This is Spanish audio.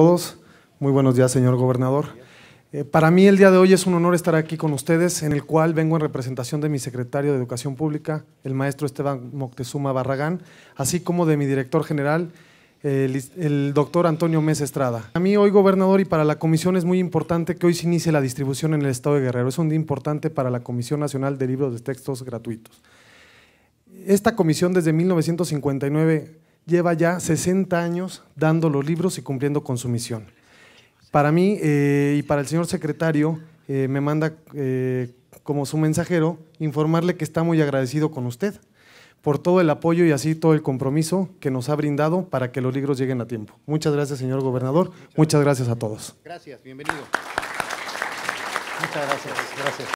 todos. Muy buenos días, señor gobernador. Eh, para mí el día de hoy es un honor estar aquí con ustedes, en el cual vengo en representación de mi secretario de Educación Pública, el maestro Esteban Moctezuma Barragán, así como de mi director general, el, doctor Antonio Mesa Estrada. A mí hoy, gobernador, y para la comisión es muy importante que hoy se inicie la distribución en el estado de Guerrero. Es un día importante para la Comisión Nacional de Libros de Textos Gratuitos. Esta comisión desde 1959 lleva ya 60 años dando los libros y cumpliendo con su misión. Para mí eh, y para el señor secretario, eh, me manda eh, como su mensajero informarle que está muy agradecido con usted por todo el apoyo y así todo el compromiso que nos ha brindado para que los libros lleguen a tiempo. Muchas gracias, señor gobernador. Muchas, gracias a todos. Gracias, bienvenido. Muchas gracias, gracias.